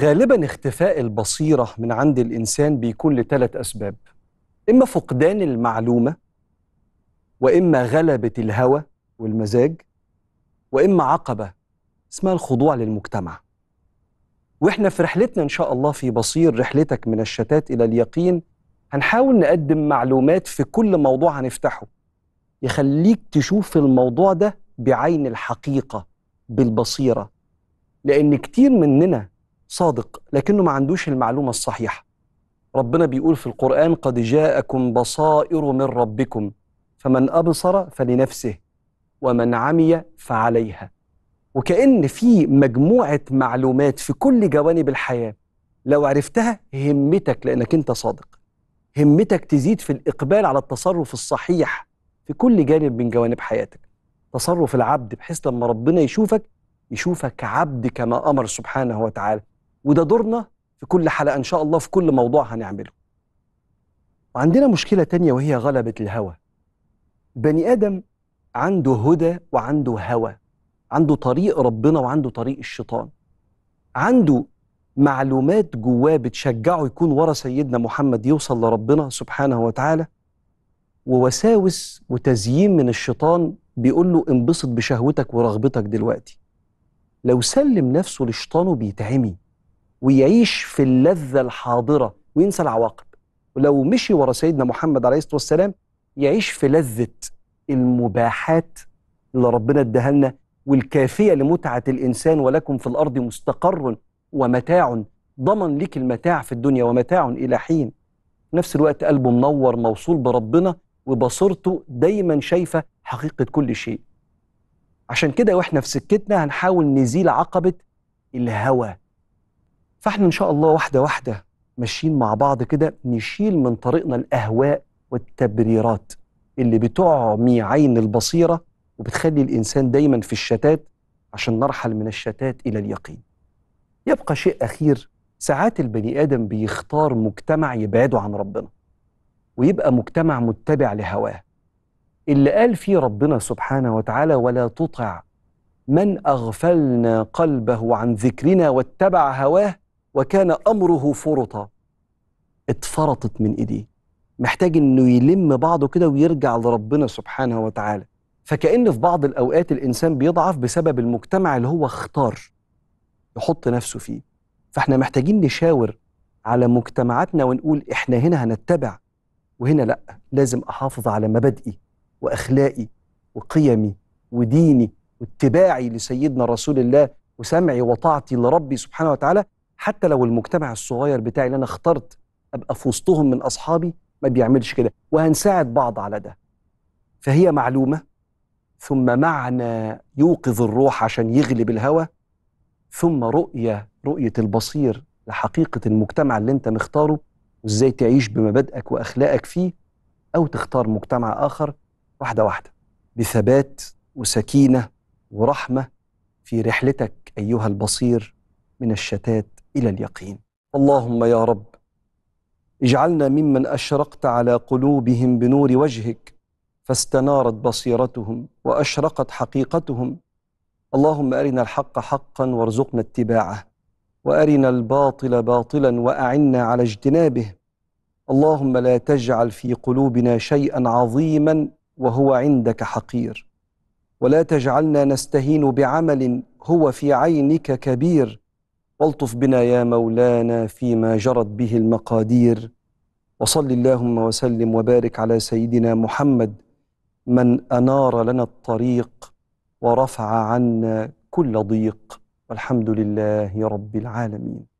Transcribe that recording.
غالبا اختفاء البصيرة من عند الإنسان بيكون لثلاث أسباب إما فقدان المعلومة وإما غلبة الهوى والمزاج وإما عقبة اسمها الخضوع للمجتمع وإحنا في رحلتنا إن شاء الله في بصير رحلتك من الشتات إلى اليقين هنحاول نقدم معلومات في كل موضوع هنفتحه يخليك تشوف الموضوع ده بعين الحقيقة بالبصيرة لأن كتير مننا صادق لكنه ما عندوش المعلومة الصحيحة ربنا بيقول في القرآن قد جاءكم بصائر من ربكم فمن أبصر فلنفسه ومن عمي فعليها وكأن في مجموعة معلومات في كل جوانب الحياة لو عرفتها همتك لأنك أنت صادق همتك تزيد في الإقبال على التصرف الصحيح في كل جانب من جوانب حياتك تصرف العبد بحيث لما ربنا يشوفك يشوفك عبد كما أمر سبحانه وتعالى وده دورنا في كل حلقة إن شاء الله في كل موضوع هنعمله وعندنا مشكلة تانية وهي غلبة الهوى بني آدم عنده هدى وعنده هوى عنده طريق ربنا وعنده طريق الشيطان عنده معلومات جواه بتشجعه يكون ورا سيدنا محمد يوصل لربنا سبحانه وتعالى ووساوس وتزيين من الشيطان بيقول له انبسط بشهوتك ورغبتك دلوقتي لو سلم نفسه لشيطانه بيتعمي ويعيش في اللذة الحاضرة وينسى العواقب ولو مشي ورا سيدنا محمد عليه الصلاة والسلام يعيش في لذة المباحات اللي ربنا ادهلنا لنا والكافية لمتعة الإنسان ولكم في الأرض مستقر ومتاع ضمن لك المتاع في الدنيا ومتاع إلى حين نفس الوقت قلبه منور موصول بربنا وبصيرته دايما شايفة حقيقة كل شيء عشان كده واحنا في سكتنا هنحاول نزيل عقبة الهوى فاحنا ان شاء الله واحده واحده ماشيين مع بعض كده نشيل من طريقنا الاهواء والتبريرات اللي بتعمي عين البصيره وبتخلي الانسان دايما في الشتات عشان نرحل من الشتات الى اليقين. يبقى شيء اخير ساعات البني ادم بيختار مجتمع يبعده عن ربنا ويبقى مجتمع متبع لهواه. اللي قال فيه ربنا سبحانه وتعالى ولا تطع من اغفلنا قلبه عن ذكرنا واتبع هواه وكان أمره فرطا اتفرطت من إيديه محتاج إنه يلم بعضه كده ويرجع لربنا سبحانه وتعالى فكأن في بعض الأوقات الإنسان بيضعف بسبب المجتمع اللي هو اختار يحط نفسه فيه فإحنا محتاجين نشاور على مجتمعاتنا ونقول إحنا هنا هنتبع وهنا لأ لازم أحافظ على مبادئي وأخلاقي وقيمي وديني واتباعي لسيدنا رسول الله وسمعي وطاعتي لربي سبحانه وتعالى حتى لو المجتمع الصغير بتاعي اللي انا اخترت ابقى في وسطهم من اصحابي ما بيعملش كده وهنساعد بعض على ده فهي معلومه ثم معنى يوقظ الروح عشان يغلب الهوى ثم رؤيه رؤيه البصير لحقيقه المجتمع اللي انت مختاره وازاي تعيش بمبادئك واخلاقك فيه او تختار مجتمع اخر واحده واحده بثبات وسكينه ورحمه في رحلتك ايها البصير من الشتات إلى اليقين اللهم يا رب اجعلنا ممن أشرقت على قلوبهم بنور وجهك فاستنارت بصيرتهم وأشرقت حقيقتهم اللهم أرنا الحق حقا وارزقنا اتباعه وأرنا الباطل باطلا وأعنا على اجتنابه اللهم لا تجعل في قلوبنا شيئا عظيما وهو عندك حقير ولا تجعلنا نستهين بعمل هو في عينك كبير والطف بنا يا مولانا فيما جرت به المقادير وصل اللهم وسلم وبارك على سيدنا محمد من أنار لنا الطريق ورفع عنا كل ضيق والحمد لله رب العالمين